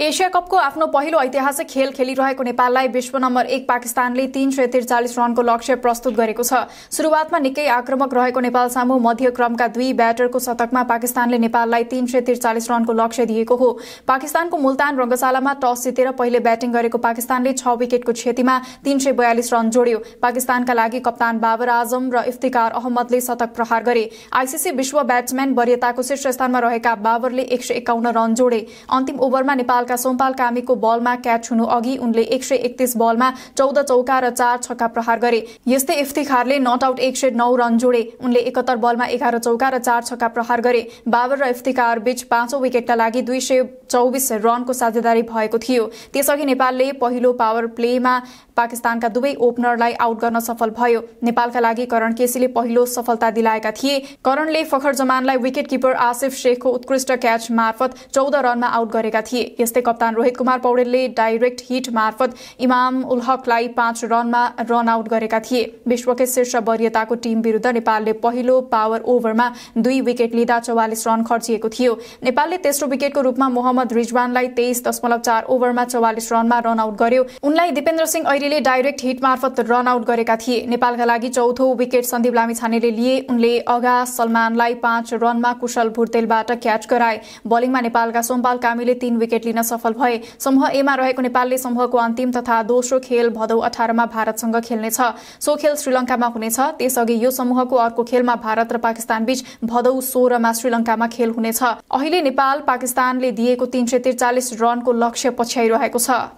Asia कपको आफ्नो पहिलो ऐतिहासिक खेल खेलिरहेको नेपाललाई विश्व नम्बर एक पाकिस्तानले तीन सय त्रिचालिस रनको लक्ष्य प्रस्तुत गरेको छ शुरूआतमा निकै आक्रमक रहेको नेपाल सामु मध्यक्रमका दुई ब्याटरको शतकमा पाकिस्तानले नेपाललाई तीन सय त्रिचालिस रनको लक्ष्य दिएको हो पाकिस्तानको मुल्तान रंगशालामा टस जितेर पहिले ब्याटिङ गरेको पाकिस्तानले छ विकेटको क्षतिमा तीन सय बयालिस रन जोड्यो पाकिस्तानका लागि कप्तान बाबर आजम र इफ्तिकार अहमदले शतक प्रहार गरे आइसिसी विश्व ब्याट्सम्यान वरियताको शीर्ष स्थानमा रहेका बाबरले एक सय एकाउन्न रन जोडे अन्तिम ओभरमा नेपाल नेपालका सोमपाल कामीको बलमा क्याच हुनु अघि उनले एक सय एकतिस बलमा चौध चौका र चार छक्का प्रहार गरे यस्तै इफ्तिखारले नट आउट एक सय नौ रन जोडे उनले एकहत्तर बलमा एघार चौका र चार छक्का प्रहार गरे बाबर र इफ्तिखार बीच पाँचौं विकेटका लागि दुई सय चौबिस रनको साझेदारी भएको थियो त्यसअघि नेपालले पहिलो पावर प्लेमा पाकिस्तानका दुवै ओपनरलाई आउट गर्न सफल भयो नेपालका लागि करण केसीले पहिलो सफलता दिलाएका थिए करणले फखर जमानलाई विकेट किपर आसिफ शेखको उत्कृष्ट क्याच मार्फत चौध रनमा आउट गरेका थिए त्यस्तै कप्तान रोहित कुमार पौडेलले डाइरेक्ट हिट मार्फत इमाम उल हकलाई पाँच रनमा रन आउट गरेका थिए विश्वकै शीर्ष वरियताको टिम विरुद्ध नेपालले पहिलो पावर ओभरमा दुई विकेट लिँदा चौवालिस रन खर्चिएको थियो नेपालले तेस्रो विकेटको रूपमा मोहम्मद रिजवानलाई तेइस दशमलव चार ओभरमा चौवालिस रनमा रन आउट गर्यो उनलाई दिपेन्द्र सिंह ऐरीले डाइरेक्ट हिट मार्फत रन आउट गरेका थिए नेपालका लागि चौथो विकेट सन्दीप लामिछानेले लिए उनले अगा सलमानलाई पाँच रनमा कुशल भुर्तेलबाट क्याच गराए बलिङमा नेपालका सोमपाल कामीले तीन विकेट लिन सफल भए समूह एमा रहेको नेपालले समूहको अन्तिम तथा दोस्रो खेल भदौ अठारमा भारतसँग खेल्नेछ सो खेल श्रीलङ्कामा हुनेछ त्यसअघि यो समूहको अर्को खेलमा भारत र पाकिस्तान बीच भदौ सोह्रमा श्रीलङ्कामा खेल हुनेछ अहिले नेपाल पाकिस्तानले दिएको तीन सय त्रिचालिस रनको लक्ष्य पछ्याइरहेको छ